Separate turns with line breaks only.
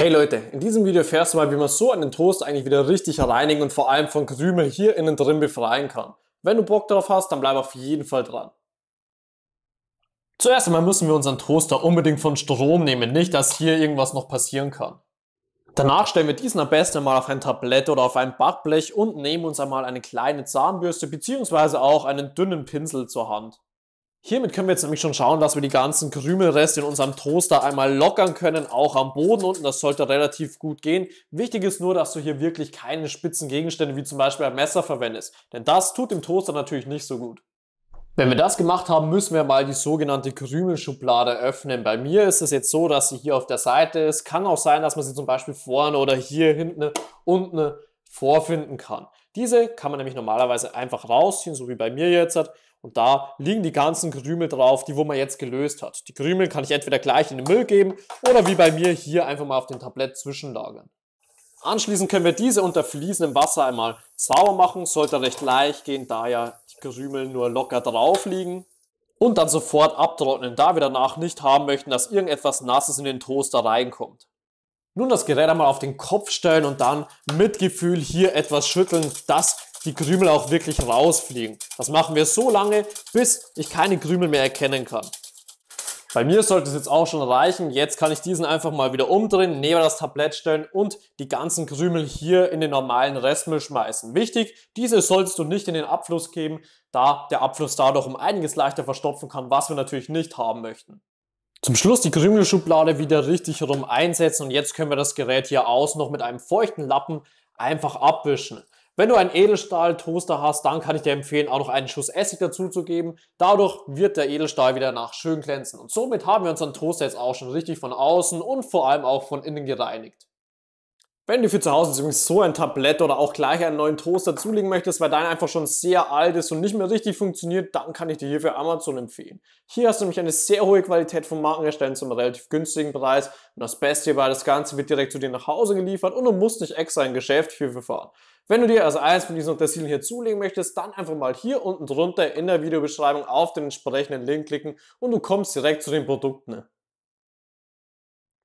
Hey Leute, in diesem Video erfährst du mal, wie man so einen Toast eigentlich wieder richtig reinigen und vor allem von Krümel hier innen drin befreien kann. Wenn du Bock darauf hast, dann bleib auf jeden Fall dran. Zuerst einmal müssen wir unseren Toaster unbedingt von Strom nehmen, nicht dass hier irgendwas noch passieren kann. Danach stellen wir diesen am besten mal auf ein Tablett oder auf ein Backblech und nehmen uns einmal eine kleine Zahnbürste bzw. auch einen dünnen Pinsel zur Hand. Hiermit können wir jetzt nämlich schon schauen, dass wir die ganzen Krümelreste in unserem Toaster einmal lockern können, auch am Boden unten. Das sollte relativ gut gehen. Wichtig ist nur, dass du hier wirklich keine spitzen Gegenstände wie zum Beispiel ein Messer verwendest, denn das tut dem Toaster natürlich nicht so gut. Wenn wir das gemacht haben, müssen wir mal die sogenannte Krümelschublade öffnen. Bei mir ist es jetzt so, dass sie hier auf der Seite ist. Kann auch sein, dass man sie zum Beispiel vorne oder hier hinten unten vorfinden kann. Diese kann man nämlich normalerweise einfach rausziehen, so wie bei mir jetzt hat. Und da liegen die ganzen Krümel drauf, die wo man jetzt gelöst hat. Die Krümel kann ich entweder gleich in den Müll geben oder wie bei mir hier einfach mal auf dem Tablett zwischenlagern. Anschließend können wir diese unter fließendem Wasser einmal sauber machen. Sollte recht leicht gehen, da ja die Krümel nur locker drauf liegen. Und dann sofort abtrocknen, da wir danach nicht haben möchten, dass irgendetwas Nasses in den Toaster reinkommt. Nun das Gerät einmal auf den Kopf stellen und dann mit Gefühl hier etwas schütteln, dass die Krümel auch wirklich rausfliegen. Das machen wir so lange, bis ich keine Krümel mehr erkennen kann. Bei mir sollte es jetzt auch schon reichen. Jetzt kann ich diesen einfach mal wieder umdrehen, neben das Tablett stellen und die ganzen Krümel hier in den normalen Restmüll schmeißen. Wichtig, diese solltest du nicht in den Abfluss geben, da der Abfluss dadurch um einiges leichter verstopfen kann, was wir natürlich nicht haben möchten. Zum Schluss die Krümelschublade wieder richtig rum einsetzen und jetzt können wir das Gerät hier außen noch mit einem feuchten Lappen einfach abwischen. Wenn du einen Edelstahltoaster hast, dann kann ich dir empfehlen, auch noch einen Schuss Essig dazu zu geben. Dadurch wird der Edelstahl wieder nach schön glänzen. Und somit haben wir unseren Toaster jetzt auch schon richtig von außen und vor allem auch von innen gereinigt. Wenn du für zu Hause übrigens so ein Tablett oder auch gleich einen neuen Toaster zulegen möchtest, weil dein einfach schon sehr alt ist und nicht mehr richtig funktioniert, dann kann ich dir hierfür Amazon empfehlen. Hier hast du nämlich eine sehr hohe Qualität von Markenherstellern zum relativ günstigen Preis und das Beste hierbei, das Ganze wird direkt zu dir nach Hause geliefert und du musst nicht extra ein Geschäft hierfür fahren. Wenn du dir also eins von diesen Untersilien hier zulegen möchtest, dann einfach mal hier unten drunter in der Videobeschreibung auf den entsprechenden Link klicken und du kommst direkt zu den Produkten.